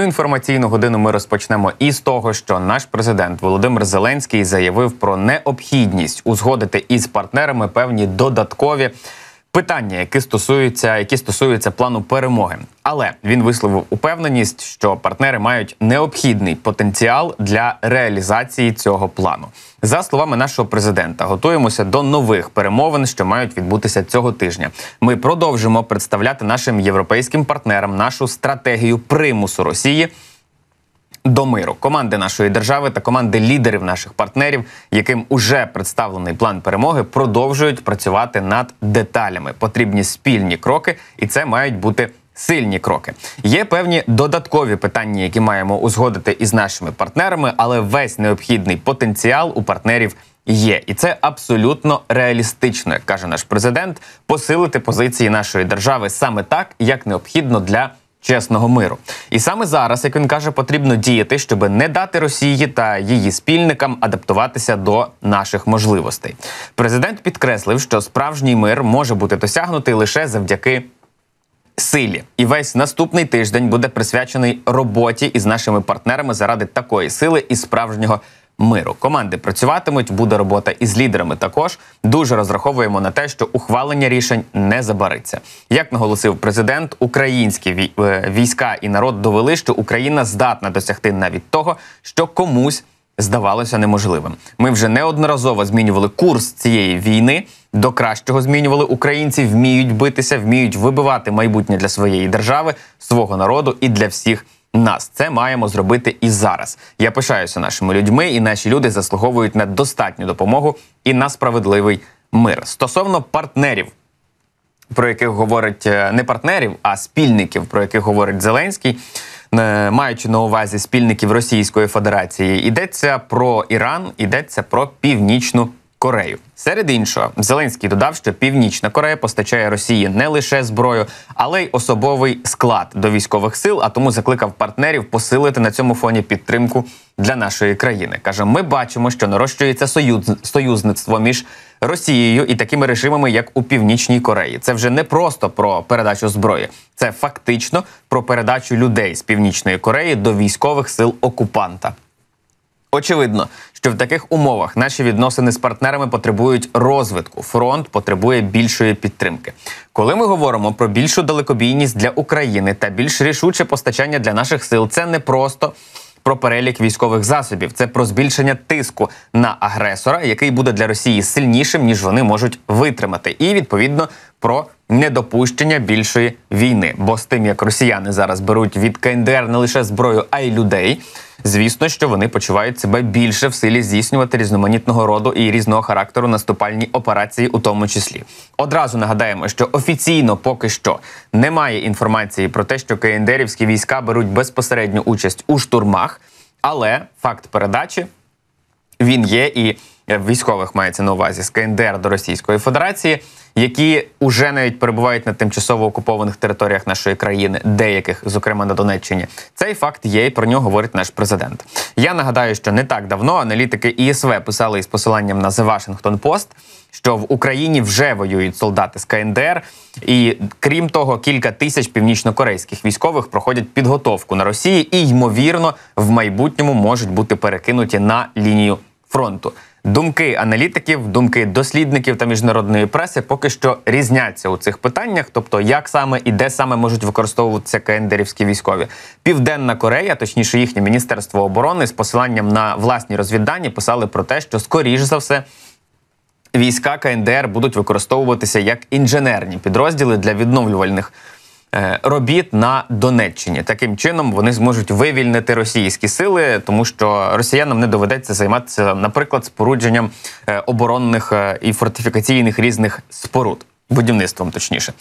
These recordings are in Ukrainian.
Цю інформаційну годину ми розпочнемо із того, що наш президент Володимир Зеленський заявив про необхідність узгодити із партнерами певні додаткові питання, яке стосуються, які стосуються плану перемоги. Але він висловив упевненість, що партнери мають необхідний потенціал для реалізації цього плану. За словами нашого президента, готуємося до нових перемовин, що мають відбутися цього тижня. Ми продовжимо представляти нашим європейським партнерам нашу стратегію примусу Росії до миру команди нашої держави та команди лідерів наших партнерів, яким уже представлений план перемоги, продовжують працювати над деталями. Потрібні спільні кроки, і це мають бути. Сильні кроки є певні додаткові питання, які маємо узгодити із нашими партнерами, але весь необхідний потенціал у партнерів є, і це абсолютно реалістично, як каже наш президент, посилити позиції нашої держави саме так, як необхідно для чесного миру. І саме зараз, як він каже, потрібно діяти, щоб не дати Росії та її спільникам адаптуватися до наших можливостей. Президент підкреслив, що справжній мир може бути досягнутий лише завдяки. Силі і весь наступний тиждень буде присвячений роботі із нашими партнерами заради такої сили і справжнього миру. Команди працюватимуть, буде робота із лідерами. Також дуже розраховуємо на те, що ухвалення рішень не забариться. Як наголосив президент, українські е, війська і народ довели, що Україна здатна досягти навіть того, що комусь. Здавалося неможливим. Ми вже неодноразово змінювали курс цієї війни. До кращого змінювали українці, вміють битися, вміють вибивати майбутнє для своєї держави, свого народу і для всіх нас. Це маємо зробити і зараз. Я пишаюся нашими людьми, і наші люди заслуговують на достатню допомогу і на справедливий мир. Стосовно партнерів, про яких говорить е, не партнерів, а спільників, про яких говорить Зеленський. Е, маючи на увазі спільників Російської Федерації, йдеться про Іран, йдеться про Північну Корею. Серед іншого, Зеленський додав, що Північна Корея постачає Росії не лише зброю, але й особовий склад до військових сил. А тому закликав партнерів посилити на цьому фоні підтримку для нашої країни. каже: ми бачимо, що нарощується союз союзництво між Росією і такими режимами, як у Північній Кореї. Це вже не просто про передачу зброї, це фактично про передачу людей з північної Кореї до військових сил окупанта. Очевидно, що в таких умовах наші відносини з партнерами потребують розвитку. Фронт потребує більшої підтримки. Коли ми говоримо про більшу далекобійність для України та більш рішуче постачання для наших сил, це не просто про перелік військових засобів, це про збільшення тиску на агресора, який буде для Росії сильнішим ніж вони можуть витримати, і відповідно про недопущення більшої війни. Бо з тим, як росіяни зараз беруть від КНДР не лише зброю, а й людей. Звісно, що вони почувають себе більше в силі здійснювати різноманітного роду і різного характеру наступальні операції, у тому числі. Одразу нагадаємо, що офіційно поки що немає інформації про те, що КНДРівські війська беруть безпосередню участь у штурмах, але факт передачі він є і. Е, військових мається на увазі з КНДР до Російської Федерації, які уже навіть перебувають на тимчасово окупованих територіях нашої країни, деяких, зокрема на Донеччині. Цей факт є, і про нього говорить наш президент. Я нагадаю, що не так давно аналітики ІСВ писали із посиланням на The Washington Post, що в Україні вже воюють солдати з КНДР, і крім того, кілька тисяч північнокорейських військових проходять підготовку на Росії і ймовірно в майбутньому можуть бути перекинуті на лінію фронту. Думки аналітиків, думки дослідників та міжнародної преси поки що різняться у цих питаннях, тобто як саме і де саме можуть використовуватися КНДРівські військові. Південна Корея, точніше, їхнє міністерство оборони, з посиланням на власні розвіддані писали про те, що скоріш за все. Війська КНДР будуть використовуватися як інженерні підрозділи для відновлювальних Е, робіт на Донеччині. Таким чином вони зможуть вивільнити російські сили, тому що росіянам не доведеться займатися, наприклад, спорудженням е, оборонних е, і фортифікаційних різних споруд, будівництвом точніше.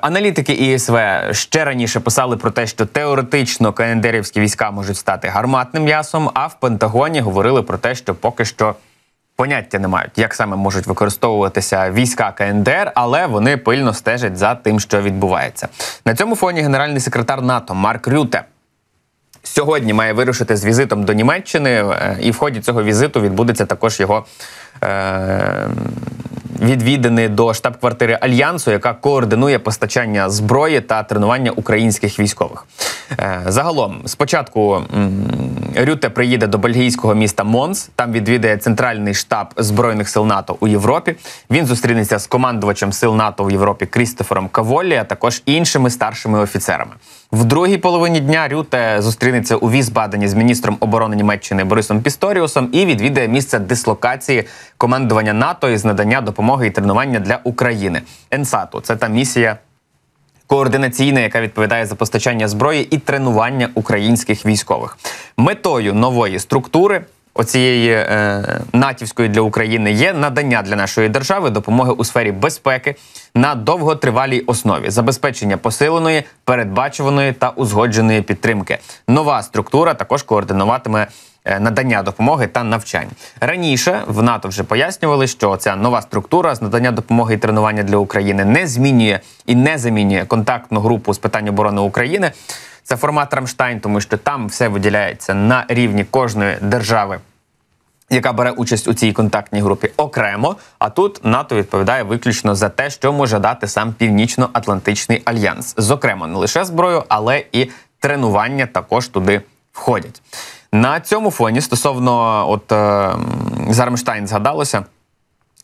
Аналітики ІСВ ще раніше писали про те, що теоретично КНДРівські війська можуть стати гарматним м'ясом. А в Пентагоні говорили про те, що поки що поняття не мають, як саме можуть використовуватися війська КНДР, але вони пильно стежать за тим, що відбувається на цьому фоні. Генеральний секретар НАТО Марк Рюте. Сьогодні має вирушити з візитом до Німеччини, е, і в ході цього візиту відбудеться також його е, відвідини до штаб-квартири альянсу, яка координує постачання зброї та тренування українських військових. Е, загалом, спочатку Рюте приїде до бельгійського міста Монс. Там відвідає центральний штаб збройних сил НАТО у Європі. Він зустрінеться з командувачем сил НАТО в Європі Крістофером Каволі, а також іншими старшими офіцерами. В другій половині дня Рюте зустрінеться у Візбадені з міністром оборони Німеччини Борисом Пісторіусом і відвідає місце дислокації командування НАТО із надання допомоги і тренування для України. Енсату це та місія координаційна, яка відповідає за постачання зброї і тренування українських військових. Метою нової структури оцієї е, натівської для України є надання для нашої держави допомоги у сфері безпеки на довготривалій основі, забезпечення посиленої, передбачуваної та узгодженої підтримки. Нова структура також координуватиме. Е, надання допомоги та навчань раніше в НАТО вже пояснювали, що ця нова структура з надання допомоги і тренування для України не змінює і не замінює контактну групу з питань оборони України. Це формат Рамштайн, тому що там все виділяється на рівні кожної держави, яка бере участь у цій контактній групі окремо. А тут НАТО відповідає виключно за те, що може дати сам Північно-Атлантичний альянс. Зокрема, не лише зброю, але і тренування також туди входять. На цьому фоні стосовно от е, ем, Зармштайн згадалося.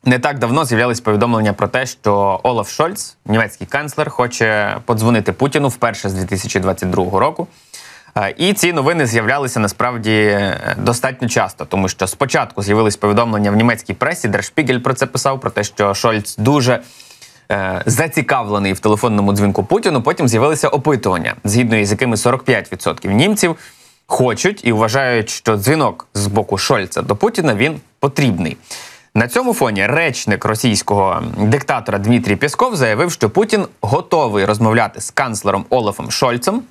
Не так давно з'являлись повідомлення про те, що Олаф Шольц, німецький канцлер, хоче подзвонити Путіну вперше з 2022 року. Е, і ці новини з'являлися насправді е, достатньо часто, тому що спочатку з'явились повідомлення в німецькій пресі. Дершпігель про це писав, про те, що Шольц дуже е, зацікавлений в телефонному дзвінку Путіну. Потім з'явилися опитування, згідно із якими 45% німців хочуть і вважають, що дзвінок з боку Шольца до Путіна він потрібний. На цьому фоні речник російського диктатора Дмитрій Пєсков заявив, що Путін готовий розмовляти з канцлером Олафом Шольцем,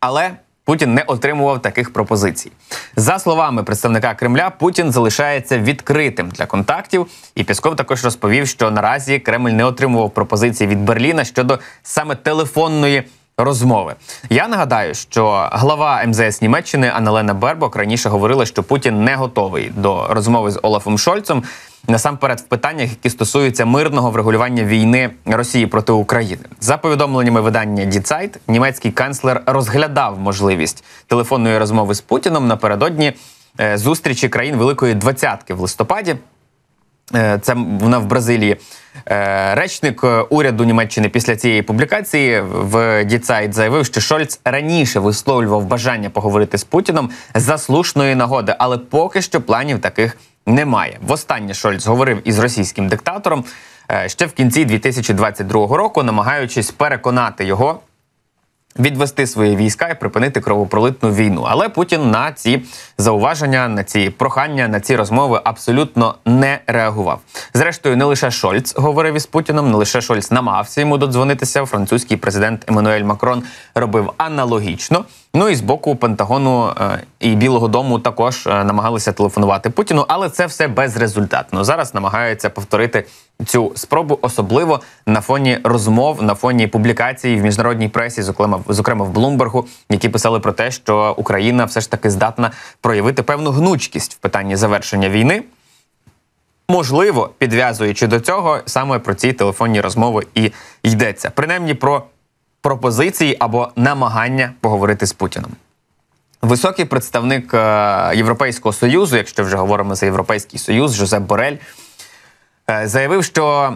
але Путін не отримував таких пропозицій. За словами представника Кремля, Путін залишається відкритим для контактів. І Пісков також розповів, що наразі Кремль не отримував пропозиції від Берліна щодо саме телефонної розмови. Я нагадаю, що глава МЗС Німеччини Аналена Бербок раніше говорила, що Путін не готовий до розмови з Олафом Шольцем. Насамперед, в питаннях, які стосуються мирного врегулювання війни Росії проти України, за повідомленнями видання Die Zeit, німецький канцлер розглядав можливість телефонної розмови з Путіном напередодні е, зустрічі країн Великої Двадцятки в листопаді. Е, це вона в Бразилії. Е, речник е, уряду Німеччини після цієї публікації в Діцайт заявив, що Шольц раніше висловлював бажання поговорити з Путіном за слушної нагоди, але поки що планів таких немає. Востаннє Шольц говорив із російським диктатором ще в кінці 2022 року, намагаючись переконати його відвести свої війська і припинити кровопролитну війну. Але Путін на ці зауваження, на ці прохання, на ці розмови абсолютно не реагував. Зрештою, не лише Шольц говорив із Путіном, не лише Шольц намагався йому додзвонитися. Французький президент Еммануель Макрон робив аналогічно. Ну і з боку Пентагону е, і Білого Дому також е, намагалися телефонувати Путіну, але це все безрезультатно. Зараз намагаються повторити цю спробу, особливо на фоні розмов, на фоні публікацій в міжнародній пресі, зокрема зокрема в Блумбергу, які писали про те, що Україна все ж таки здатна проявити певну гнучкість в питанні завершення війни. Можливо, підв'язуючи до цього, саме про ці телефонні розмови і йдеться, принаймні про пропозиції або намагання поговорити з Путіном. Високий представник е, Європейського союзу, якщо вже говоримо за європейський союз, Жозеп Борель. Е, заявив, що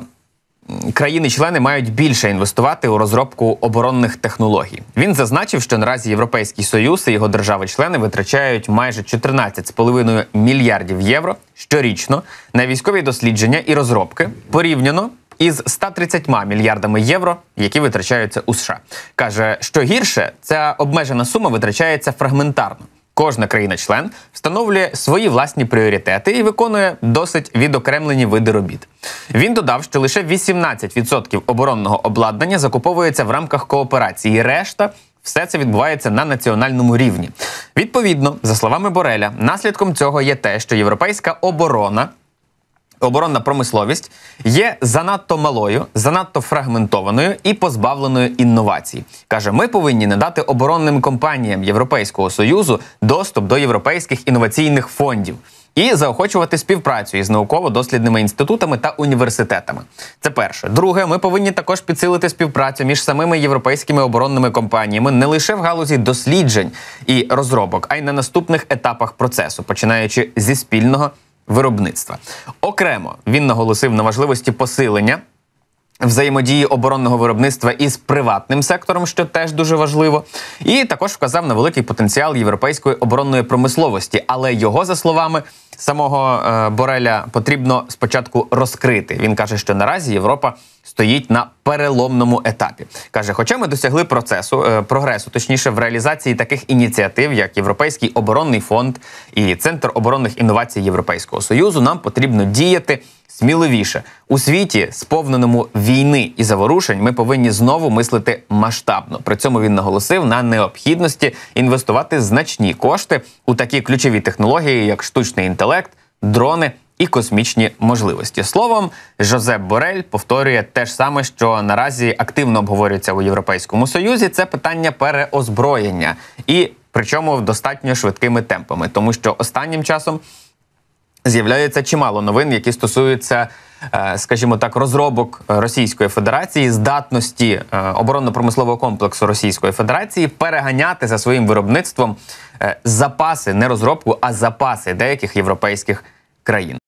країни-члени мають більше інвестувати у розробку оборонних технологій. Він зазначив, що наразі Європейський Союз і його держави-члени витрачають майже 14,5 мільярдів євро щорічно на військові дослідження і розробки порівняно. Із 130 мільярдами євро, які витрачаються у США, каже, що гірше ця обмежена сума витрачається фрагментарно. Кожна країна-член встановлює свої власні пріоритети і виконує досить відокремлені види робіт. Він додав, що лише 18% оборонного обладнання закуповується в рамках кооперації. Решта все це відбувається на національному рівні. Відповідно, за словами Бореля, наслідком цього є те, що європейська оборона оборонна промисловість є занадто малою, занадто фрагментованою і позбавленою інновацій. Каже, ми повинні надати оборонним компаніям Європейського союзу доступ до європейських інноваційних фондів. І заохочувати співпрацю із науково-дослідними інститутами та університетами. Це перше. Друге, ми повинні також підсилити співпрацю між самими європейськими оборонними компаніями не лише в галузі досліджень і розробок, а й на наступних етапах процесу, починаючи зі спільного виробництва. Окремо він наголосив на важливості посилення. Взаємодії оборонного виробництва із приватним сектором, що теж дуже важливо, і також вказав на великий потенціал європейської оборонної промисловості. Але його за словами самого е, Бореля потрібно спочатку розкрити. Він каже, що наразі Європа стоїть на переломному етапі. каже, хоча ми досягли процесу е, прогресу, точніше в реалізації таких ініціатив, як Європейський оборонний фонд і Центр оборонних інновацій Європейського союзу, нам потрібно діяти сміливіше у світі, сповненому війни і заворушень, ми повинні знову мислити масштабно. При цьому він наголосив на необхідності інвестувати значні кошти у такі ключові технології, як штучний інтелект, дрони і космічні можливості. Словом, Жозеп Борель повторює те ж саме, що наразі активно обговорюється у Європейському Союзі. Це питання переозброєння, і причому в достатньо швидкими темпами, тому що останнім часом. З'являється чимало новин, які стосуються, е, скажімо так, розробок Російської Федерації, здатності е, оборонно-промислового комплексу Російської Федерації переганяти за своїм виробництвом е, запаси, не розробку, а запаси деяких європейських країн.